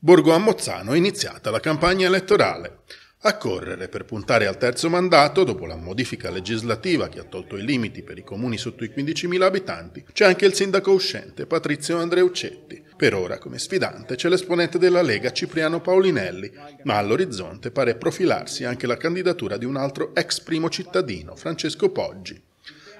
Borgo a Mozzano è iniziata la campagna elettorale. A correre per puntare al terzo mandato, dopo la modifica legislativa che ha tolto i limiti per i comuni sotto i 15.000 abitanti, c'è anche il sindaco uscente Patrizio Andreuccetti. Per ora come sfidante c'è l'esponente della Lega Cipriano Paolinelli, ma all'orizzonte pare profilarsi anche la candidatura di un altro ex primo cittadino, Francesco Poggi.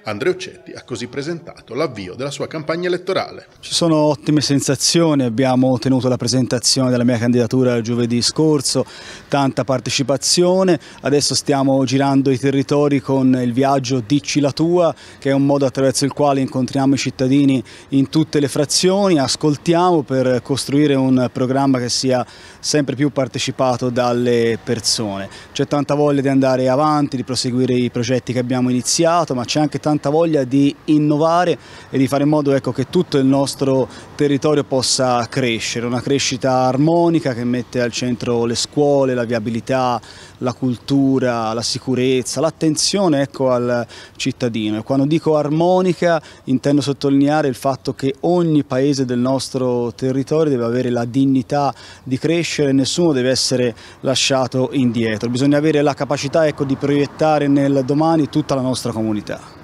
Andrea Uccetti ha così presentato l'avvio della sua campagna elettorale. Ci sono ottime sensazioni, abbiamo tenuto la presentazione della mia candidatura giovedì scorso, tanta partecipazione, adesso stiamo girando i territori con il viaggio Dici la tua, che è un modo attraverso il quale incontriamo i cittadini in tutte le frazioni, ascoltiamo per costruire un programma che sia sempre più partecipato dalle persone. C'è tanta voglia di andare avanti, di proseguire i progetti che abbiamo iniziato, ma c'è anche tanta tanta voglia di innovare e di fare in modo ecco, che tutto il nostro territorio possa crescere, una crescita armonica che mette al centro le scuole, la viabilità, la cultura, la sicurezza, l'attenzione ecco, al cittadino. E quando dico armonica intendo sottolineare il fatto che ogni paese del nostro territorio deve avere la dignità di crescere, nessuno deve essere lasciato indietro, bisogna avere la capacità ecco, di proiettare nel domani tutta la nostra comunità.